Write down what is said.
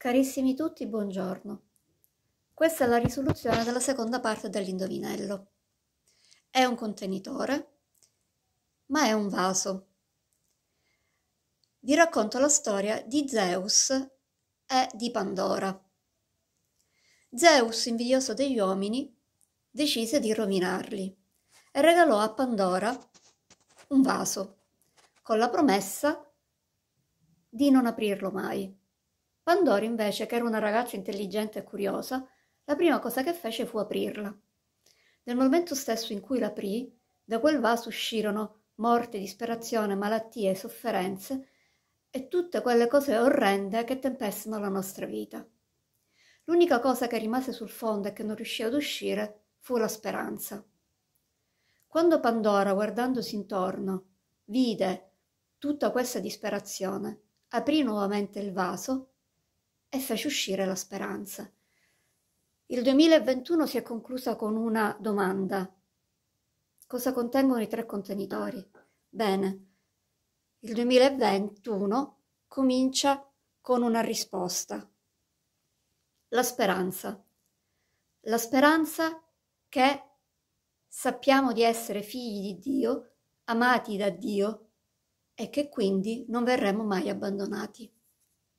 Carissimi tutti, buongiorno. Questa è la risoluzione della seconda parte dell'indovinello. È un contenitore, ma è un vaso. Vi racconto la storia di Zeus e di Pandora. Zeus, invidioso degli uomini, decise di rovinarli e regalò a Pandora un vaso con la promessa di non aprirlo mai. Pandora, invece, che era una ragazza intelligente e curiosa, la prima cosa che fece fu aprirla. Nel momento stesso in cui l'aprì, da quel vaso uscirono morte, disperazione, malattie, sofferenze e tutte quelle cose orrende che tempestano la nostra vita. L'unica cosa che rimase sul fondo e che non riuscì ad uscire fu la speranza. Quando Pandora, guardandosi intorno, vide tutta questa disperazione, aprì nuovamente il vaso e fece uscire la speranza. Il 2021 si è conclusa con una domanda. Cosa contengono i tre contenitori? Bene, il 2021 comincia con una risposta. La speranza. La speranza che sappiamo di essere figli di Dio, amati da Dio e che quindi non verremo mai abbandonati.